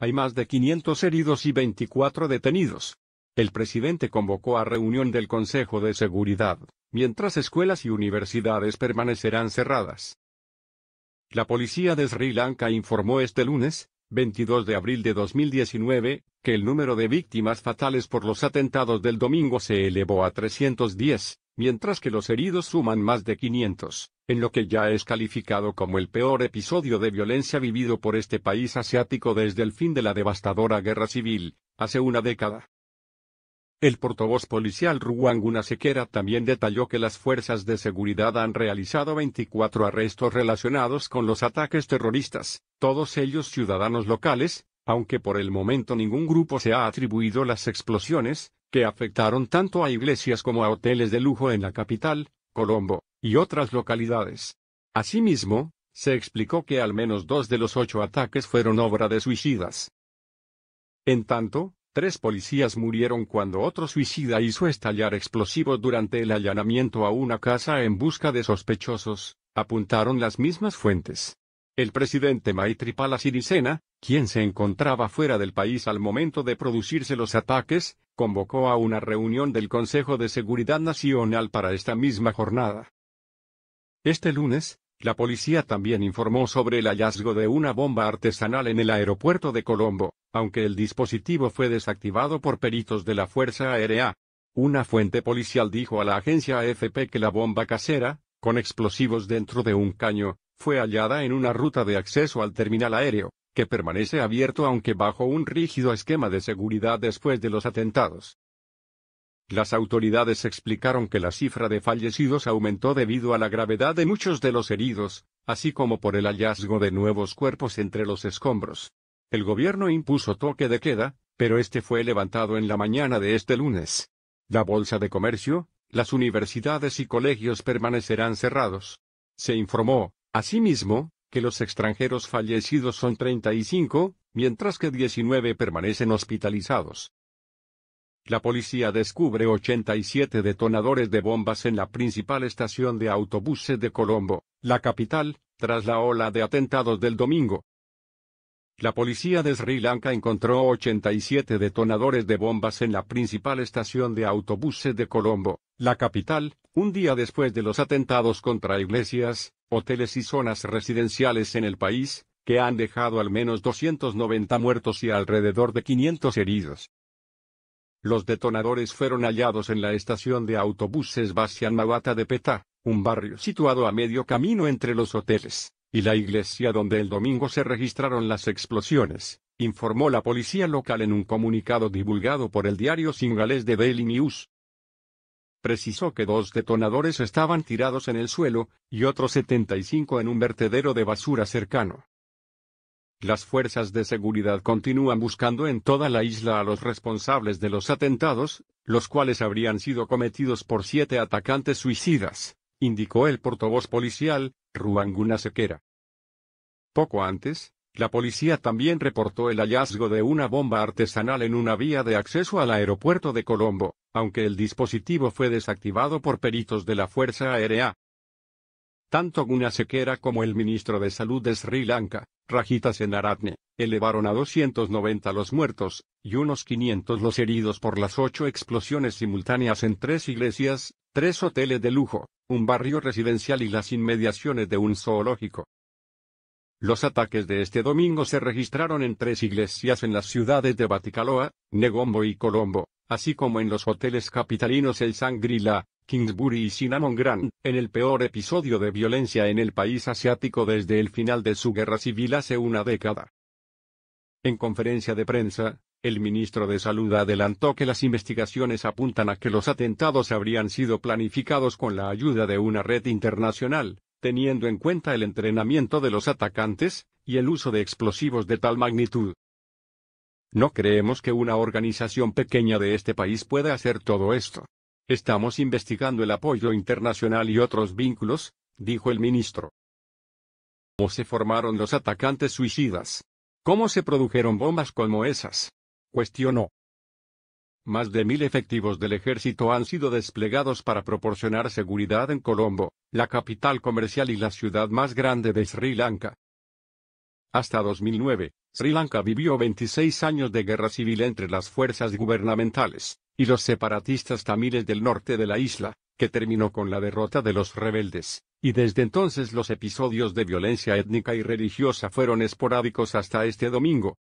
Hay más de 500 heridos y 24 detenidos. El presidente convocó a reunión del Consejo de Seguridad, mientras escuelas y universidades permanecerán cerradas. La policía de Sri Lanka informó este lunes, 22 de abril de 2019, que el número de víctimas fatales por los atentados del domingo se elevó a 310, mientras que los heridos suman más de 500, en lo que ya es calificado como el peor episodio de violencia vivido por este país asiático desde el fin de la devastadora guerra civil, hace una década. El portavoz policial Ruang Sequera también detalló que las fuerzas de seguridad han realizado 24 arrestos relacionados con los ataques terroristas, todos ellos ciudadanos locales, aunque por el momento ningún grupo se ha atribuido las explosiones, que afectaron tanto a iglesias como a hoteles de lujo en la capital, Colombo, y otras localidades. Asimismo, se explicó que al menos dos de los ocho ataques fueron obra de suicidas. En tanto, tres policías murieron cuando otro suicida hizo estallar explosivos durante el allanamiento a una casa en busca de sospechosos, apuntaron las mismas fuentes. El presidente Maitripala Sirisena, quien se encontraba fuera del país al momento de producirse los ataques, convocó a una reunión del Consejo de Seguridad Nacional para esta misma jornada. Este lunes, la policía también informó sobre el hallazgo de una bomba artesanal en el aeropuerto de Colombo, aunque el dispositivo fue desactivado por peritos de la Fuerza Aérea. Una fuente policial dijo a la agencia AFP que la bomba casera, con explosivos dentro de un caño, fue hallada en una ruta de acceso al terminal aéreo, que permanece abierto aunque bajo un rígido esquema de seguridad después de los atentados. Las autoridades explicaron que la cifra de fallecidos aumentó debido a la gravedad de muchos de los heridos, así como por el hallazgo de nuevos cuerpos entre los escombros. El gobierno impuso toque de queda, pero este fue levantado en la mañana de este lunes. La Bolsa de Comercio, las universidades y colegios permanecerán cerrados. Se informó, Asimismo, que los extranjeros fallecidos son 35, mientras que 19 permanecen hospitalizados. La policía descubre 87 detonadores de bombas en la principal estación de autobuses de Colombo, la capital, tras la ola de atentados del domingo. La policía de Sri Lanka encontró 87 detonadores de bombas en la principal estación de autobuses de Colombo, la capital, un día después de los atentados contra iglesias, hoteles y zonas residenciales en el país, que han dejado al menos 290 muertos y alrededor de 500 heridos. Los detonadores fueron hallados en la estación de autobuses Bastian Mawata de Petá, un barrio situado a medio camino entre los hoteles y la iglesia donde el domingo se registraron las explosiones, informó la policía local en un comunicado divulgado por el diario singalés de Daily News precisó que dos detonadores estaban tirados en el suelo, y otros 75 en un vertedero de basura cercano. Las fuerzas de seguridad continúan buscando en toda la isla a los responsables de los atentados, los cuales habrían sido cometidos por siete atacantes suicidas, indicó el portavoz policial, Ruanguna Sequera. Poco antes, la policía también reportó el hallazgo de una bomba artesanal en una vía de acceso al aeropuerto de Colombo, aunque el dispositivo fue desactivado por peritos de la Fuerza Aérea. Tanto Sequera como el ministro de Salud de Sri Lanka, Rajita Senaratne, elevaron a 290 los muertos, y unos 500 los heridos por las ocho explosiones simultáneas en tres iglesias, tres hoteles de lujo, un barrio residencial y las inmediaciones de un zoológico. Los ataques de este domingo se registraron en tres iglesias en las ciudades de Baticaloa, Negombo y Colombo, así como en los hoteles capitalinos El Sangrila, Kingsbury y Cinnamon Grand, en el peor episodio de violencia en el país asiático desde el final de su guerra civil hace una década. En conferencia de prensa, el ministro de Salud adelantó que las investigaciones apuntan a que los atentados habrían sido planificados con la ayuda de una red internacional, teniendo en cuenta el entrenamiento de los atacantes, y el uso de explosivos de tal magnitud. No creemos que una organización pequeña de este país pueda hacer todo esto. Estamos investigando el apoyo internacional y otros vínculos, dijo el ministro. ¿Cómo se formaron los atacantes suicidas? ¿Cómo se produjeron bombas como esas? cuestionó. Más de mil efectivos del ejército han sido desplegados para proporcionar seguridad en Colombo, la capital comercial y la ciudad más grande de Sri Lanka. Hasta 2009, Sri Lanka vivió 26 años de guerra civil entre las fuerzas gubernamentales y los separatistas tamiles del norte de la isla, que terminó con la derrota de los rebeldes, y desde entonces los episodios de violencia étnica y religiosa fueron esporádicos hasta este domingo,